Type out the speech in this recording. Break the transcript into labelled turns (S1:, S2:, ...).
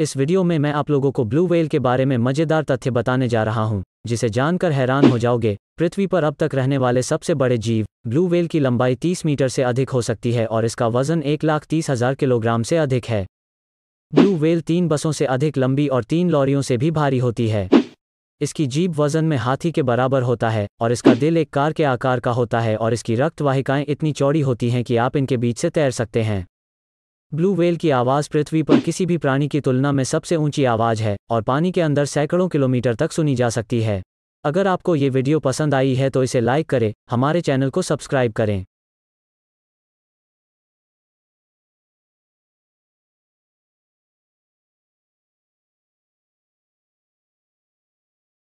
S1: इस वीडियो में मैं आप लोगों को ब्लू वेल के बारे में मज़ेदार तथ्य बताने जा रहा हूं, जिसे जानकर हैरान हो जाओगे पृथ्वी पर अब तक रहने वाले सबसे बड़े जीव ब्लू वेल की लंबाई 30 मीटर से अधिक हो सकती है और इसका वजन एक लाख तीस हजार किलोग्राम से अधिक है ब्लू वेल तीन बसों से अधिक लंबी और तीन लॉरियों से भी भारी होती है इसकी जीप वजन में हाथी के बराबर होता है और इसका दिल एक कार के आकार का होता है और इसकी रक्त वाहिकाएं इतनी चौड़ी होती हैं कि आप इनके बीच से तैर सकते हैं ब्लू वेल की आवाज़ पृथ्वी पर किसी भी प्राणी की तुलना में सबसे ऊंची आवाज़ है और पानी के अंदर सैकड़ों किलोमीटर तक सुनी जा सकती है अगर आपको ये वीडियो पसंद आई है तो इसे लाइक करें हमारे चैनल को सब्सक्राइब करें